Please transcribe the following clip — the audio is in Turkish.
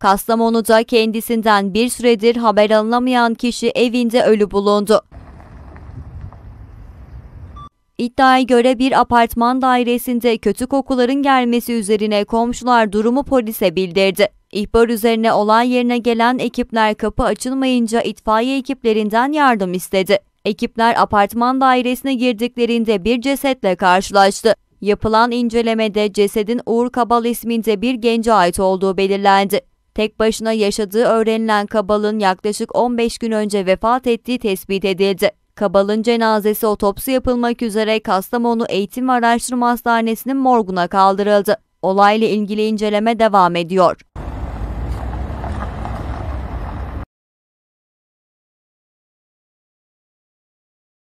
Kastamonu'da kendisinden bir süredir haber alınamayan kişi evinde ölü bulundu. İddiaya göre bir apartman dairesinde kötü kokuların gelmesi üzerine komşular durumu polise bildirdi. İhbar üzerine olay yerine gelen ekipler kapı açılmayınca itfaiye ekiplerinden yardım istedi. Ekipler apartman dairesine girdiklerinde bir cesetle karşılaştı. Yapılan incelemede cesedin Uğur Kabal isminde bir gence ait olduğu belirlendi tek başına yaşadığı öğrenilen Kabal'ın yaklaşık 15 gün önce vefat ettiği tespit edildi. Kabal'ın cenazesi otopsi yapılmak üzere Kastamonu Eğitim Araştırma Hastanesi'nin morguna kaldırıldı. Olayla ilgili inceleme devam ediyor.